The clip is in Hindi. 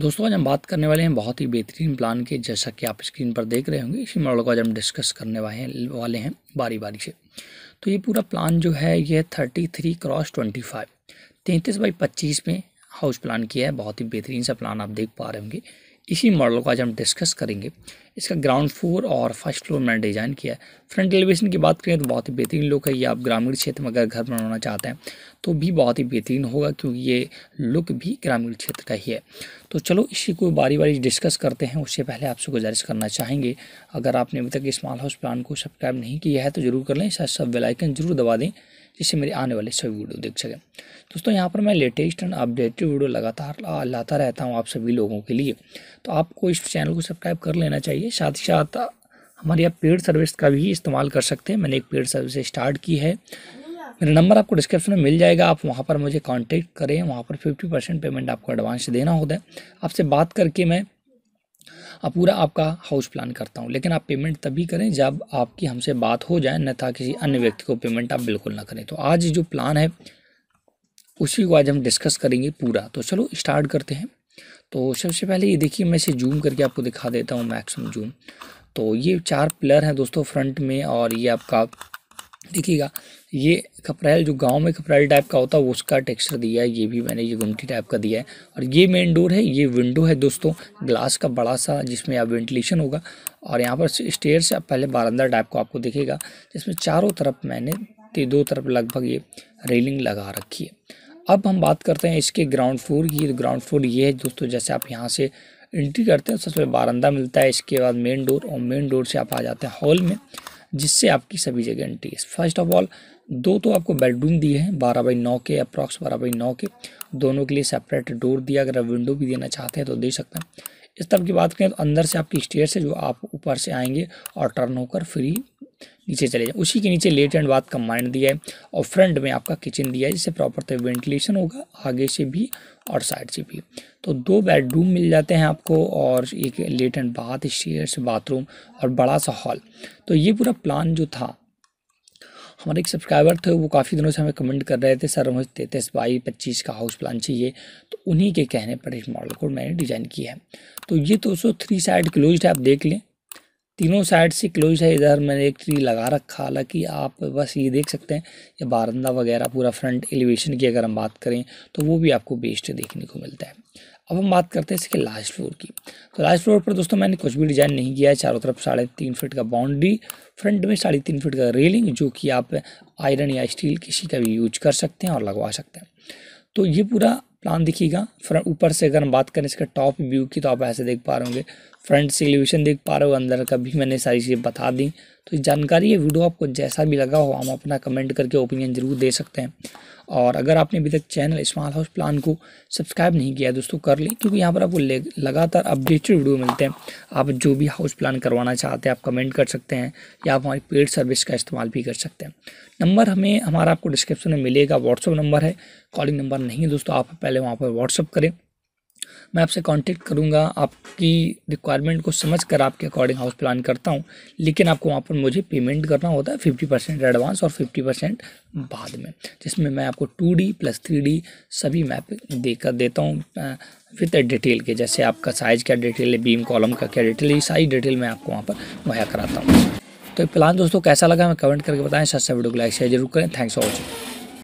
दोस्तों आज हम बात करने वाले हैं बहुत ही बेहतरीन प्लान के जैसा कि आप स्क्रीन पर देख रहे होंगे इसी मॉडल को आज हम डिस्कस करने वाले वाले हैं बारी बारी से तो ये पूरा प्लान जो है ये thirty three cross twenty five तैंतीस बाई पच्चीस में हाउस प्लान किया है बहुत ही बेहतरीन सा प्लान आप देख पा रहे होंगे इसी मॉडल को आज हम डिस्कस करेंगे इसका ग्राउंड फ्लोर और फर्स्ट फ्लोर मैंने डिज़ाइन किया है फ्रंट एलिवेशन की बात करें तो बहुत ही बेहतरीन लुक है ये आप ग्रामीण क्षेत्र में अगर घर बनाना चाहते हैं तो भी बहुत ही बेहतरीन होगा क्योंकि ये लुक भी ग्रामीण क्षेत्र का ही है तो चलो इसी को बारी बारी डिस्कस करते हैं उससे पहले आपसे गुजारिश करना चाहेंगे अगर आपने अभी तक स्मॉल हाउस प्लान को सब्सक्राइब नहीं किया है तो ज़रूर कर लें साथ सब वेलाइकन ज़रूर दबा दें जिससे मेरे आने वाले सभी वीडियो देख सकें दोस्तों यहाँ पर मैं लेटेस्ट एंड अपडेटेड वीडियो लगातार लाता रहता हूँ आप सभी लोगों के लिए तो आपको इस चैनल को सब्सक्राइब कर लेना चाहिए चाहिए साथ ही साथ हमारे यहाँ पेड सर्विस का भी इस्तेमाल कर सकते हैं मैंने एक पेड सर्विस स्टार्ट की है मेरा नंबर आपको डिस्क्रिप्शन में मिल जाएगा आप वहाँ पर मुझे कांटेक्ट करें वहाँ पर फिफ्टी परसेंट पेमेंट आपको एडवांस देना होता है आपसे बात करके मैं पूरा आपका हाउस प्लान करता हूँ लेकिन आप पेमेंट तभी करें जब आपकी हमसे बात हो जाए था किसी अन्य व्यक्ति को पेमेंट आप बिल्कुल ना करें तो आज जो प्लान है उसी को आज हम डिस्कस करेंगे पूरा तो चलो स्टार्ट करते हैं तो सबसे पहले ये देखिए मैं इसे जूम करके आपको दिखा देता हूँ मैक्सिमम जूम तो ये चार पिलर हैं दोस्तों फ्रंट में और ये आपका देखिएगा ये कपरेल जो गांव में कपरेल टाइप का होता है उसका टेक्सचर दिया है ये भी मैंने ये गुमटी टाइप का दिया है और ये मेन डोर है ये विंडो है दोस्तों ग्लास का बड़ा सा जिसमें आप वेंटिलेशन होगा और यहाँ पर स्टेयर से आप पहले बारंदा टाइप को आपको दिखेगा जिसमें चारों तरफ मैंने दो तरफ लगभग ये रेलिंग लगा रखी है अब हम बात करते हैं इसके ग्राउंड फ्लोर की ग्राउंड तो फ्लोर ये है दोस्तों जैसे आप यहाँ से एंट्री करते हैं सबसे पहले बारंदा मिलता है इसके बाद मेन डोर और मेन डोर से आप आ जाते हैं हॉल में जिससे आपकी सभी जगह एंट्री है फर्स्ट ऑफ ऑल दो तो आपको बेडरूम दिए हैं बारह बाई नौ के अप्रॉक्स बारह बाई नौ के दोनों के लिए सेपरेट डोर दिया अगर आप विंडो भी देना चाहते हैं तो दे सकते हैं इस तरफ की बात करें तो अंदर से आपकी स्टेयर से जो आप ऊपर से आएंगे और टर्न होकर फ्री नीचे चले जाएँ उसी के नीचे लेट एंड बाथ का माइंड दिया है और फ्रंट में आपका किचन दिया है जिससे प्रॉपर तरह वेंटिलेशन होगा आगे से भी और साइड से भी तो दो बेडरूम मिल जाते हैं आपको और एक lat and bath shares bathroom और बड़ा सा हॉल तो ये पूरा प्लान जो था हमारे एक सब्सक्राइबर थे वो काफ़ी दिनों से हमें कमेंट कर रहे थे सर हमें तैंतीस बाई पच्चीस का हाउस प्लान चाहिए तो उन्हीं के कहने पर इस मॉडल को मैंने डिज़ाइन किया है तो ये तो सो थ्री साइड क्लोज है आप देख लें तीनों साइड से क्लोज है इधर मैंने एक ट्री लगा रखा हालांकि आप बस ये देख सकते हैं ये बारंदा वगैरह पूरा फ्रंट एलिवेशन की अगर हम बात करें तो वो भी आपको बेस्ट देखने को मिलता है अब हम बात करते हैं इसके लास्ट फ्लोर की तो लास्ट फ्लोर पर दोस्तों मैंने कुछ भी डिज़ाइन नहीं किया है चारों तरफ साढ़े तीन फिट का बाउंड्री फ्रंट में साढ़े तीन फिट का रेलिंग जो कि आप आयरन या स्टील किसी का भी यूज कर सकते हैं और लगवा सकते हैं तो ये पूरा प्लान दिखेगा ऊपर से अगर हम बात करें इसका टॉप व्यू की तो आप ऐसे देख पा रहे होंगे फ्रंट से एलिवेशन देख पा रहे हो अंदर का भी मैंने सारी चीज़ें बता दी तो जानकारी ये वीडियो आपको जैसा भी लगा हो हम अपना कमेंट करके ओपिनियन ज़रूर दे सकते हैं और अगर आपने अभी तक चैनल स्मॉल हाउस प्लान को सब्सक्राइब नहीं किया दोस्तों कर लें क्योंकि यहाँ पर आपको लगातार अपडेटेड वीडियो मिलते हैं आप जो भी हाउस प्लान करवाना चाहते हैं आप कमेंट कर सकते हैं या आप हमारी पेड सर्विस का इस्तेमाल भी कर सकते हैं नंबर हमें हमारा आपको डिस्क्रिप्शन में मिलेगा व्हाट्सअप नंबर है कॉलिंग नंबर नहीं है दोस्तों आप पहले वहाँ पर व्हाट्सअप करें मैं आपसे कांटेक्ट करूंगा आपकी रिक्वायरमेंट को समझ कर आपके अकॉर्डिंग हाउस प्लान करता हूँ लेकिन आपको वहाँ पर मुझे पेमेंट करना होता है फिफ्टी परसेंट एडवांस और फिफ्टी परसेंट बाद में जिसमें मैं आपको two D plus three D सभी मैप दे देता हूँ विथ डिटेल के जैसे आपका साइज़ क्या डिटेल है बीम कॉलम का क्या डिटेल है ये सारी डिटेल मैं आपको वहाँ पर मुहैया कराता हूँ तो प्लान दोस्तों कैसा लगा मैं कमेंट करके बताएं सबसे वीडियो को लाइक शेयर जरूर करें थैंक्स फॉर वॉचिंग